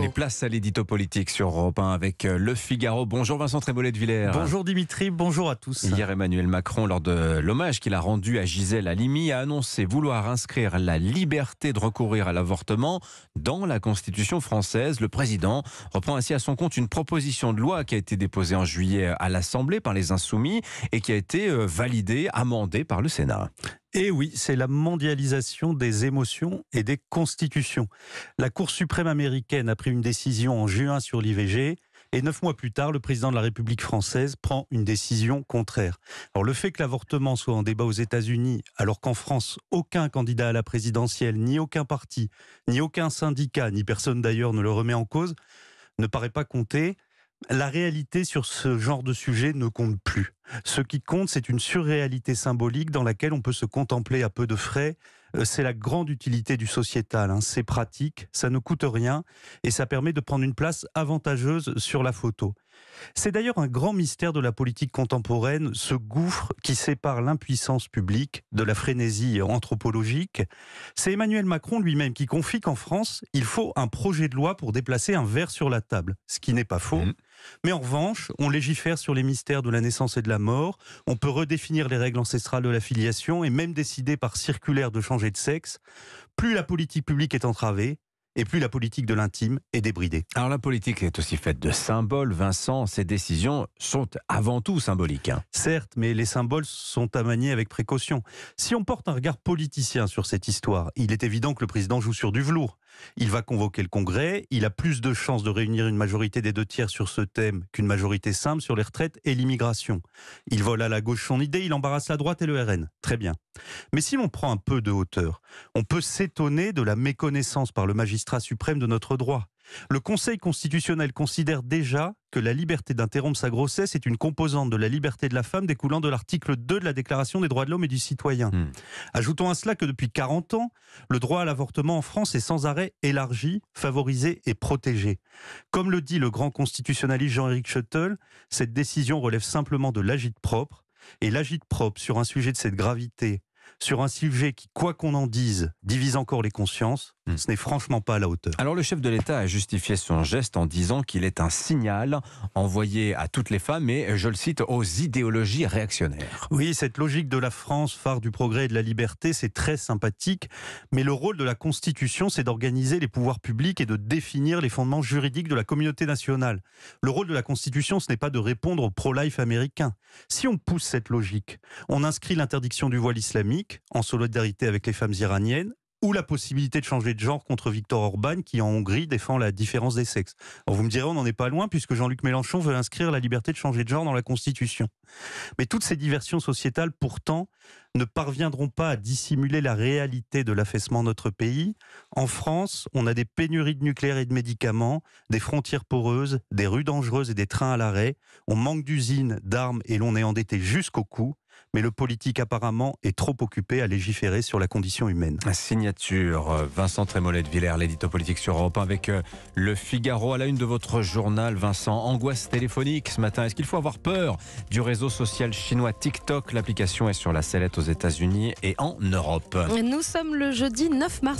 Les places à l'édito politique sur Europe 1 avec euh, Le Figaro. Bonjour Vincent Trébollet de Villers. Bonjour Dimitri, bonjour à tous. Hier, Emmanuel Macron, lors de l'hommage qu'il a rendu à Gisèle Halimi, a annoncé vouloir inscrire la liberté de recourir à l'avortement dans la Constitution française. Le président reprend ainsi à son compte une proposition de loi qui a été déposée en juillet à l'Assemblée par les Insoumis et qui a été euh, validée, amendée par le Sénat. Et oui, c'est la mondialisation des émotions et des constitutions. La Cour suprême américaine a pris une décision en juin sur l'IVG. Et neuf mois plus tard, le président de la République française prend une décision contraire. Alors, le fait que l'avortement soit en débat aux États-Unis, alors qu'en France, aucun candidat à la présidentielle, ni aucun parti, ni aucun syndicat, ni personne d'ailleurs ne le remet en cause, ne paraît pas compter la réalité sur ce genre de sujet ne compte plus. Ce qui compte, c'est une surréalité symbolique dans laquelle on peut se contempler à peu de frais. Euh, c'est la grande utilité du sociétal. Hein. C'est pratique, ça ne coûte rien et ça permet de prendre une place avantageuse sur la photo. C'est d'ailleurs un grand mystère de la politique contemporaine, ce gouffre qui sépare l'impuissance publique de la frénésie anthropologique. C'est Emmanuel Macron lui-même qui confie qu'en France, il faut un projet de loi pour déplacer un verre sur la table, ce qui n'est pas faux. Mmh. Mais en revanche, on légifère sur les mystères de la naissance et de la mort, on peut redéfinir les règles ancestrales de la filiation et même décider par circulaire de changer de sexe. Plus la politique publique est entravée, et plus la politique de l'intime est débridée. Alors la politique est aussi faite de symboles, Vincent. Ces décisions sont avant tout symboliques. Hein. Certes, mais les symboles sont à manier avec précaution. Si on porte un regard politicien sur cette histoire, il est évident que le président joue sur du velours il va convoquer le Congrès, il a plus de chances de réunir une majorité des deux tiers sur ce thème qu'une majorité simple sur les retraites et l'immigration. Il vole à la gauche son idée, il embarrasse la droite et le RN. Très bien. Mais si l'on prend un peu de hauteur, on peut s'étonner de la méconnaissance par le magistrat suprême de notre droit. Le Conseil constitutionnel considère déjà que la liberté d'interrompre sa grossesse est une composante de la liberté de la femme découlant de l'article 2 de la Déclaration des droits de l'homme et du citoyen. Hmm. Ajoutons à cela que depuis 40 ans, le droit à l'avortement en France est sans arrêt élargi, favorisé et protégé. Comme le dit le grand constitutionnaliste Jean-Éric Schuttel, cette décision relève simplement de l'agite propre. Et l'agite propre sur un sujet de cette gravité, sur un sujet qui, quoi qu'on en dise, divise encore les consciences, Mmh. ce n'est franchement pas à la hauteur. Alors le chef de l'État a justifié son geste en disant qu'il est un signal envoyé à toutes les femmes et, je le cite, aux idéologies réactionnaires. Oui, cette logique de la France, phare du progrès et de la liberté, c'est très sympathique, mais le rôle de la Constitution, c'est d'organiser les pouvoirs publics et de définir les fondements juridiques de la communauté nationale. Le rôle de la Constitution, ce n'est pas de répondre au pro-life américain. Si on pousse cette logique, on inscrit l'interdiction du voile islamique en solidarité avec les femmes iraniennes ou la possibilité de changer de genre contre Viktor Orban qui en Hongrie défend la différence des sexes. Alors vous me direz, on n'en est pas loin puisque Jean-Luc Mélenchon veut inscrire la liberté de changer de genre dans la Constitution. Mais toutes ces diversions sociétales pourtant ne parviendront pas à dissimuler la réalité de l'affaissement de notre pays. En France, on a des pénuries de nucléaire et de médicaments, des frontières poreuses, des rues dangereuses et des trains à l'arrêt. On manque d'usines, d'armes et l'on est endetté jusqu'au cou mais le politique apparemment est trop occupé à légiférer sur la condition humaine. Signature, euh, Vincent Trémollet de Villers, l'édito politique sur Europe avec euh, Le Figaro à la une de votre journal. Vincent, angoisse téléphonique ce matin. Est-ce qu'il faut avoir peur du réseau social chinois TikTok L'application est sur la sellette aux États-Unis et en Europe. Nous sommes le jeudi 9 mars.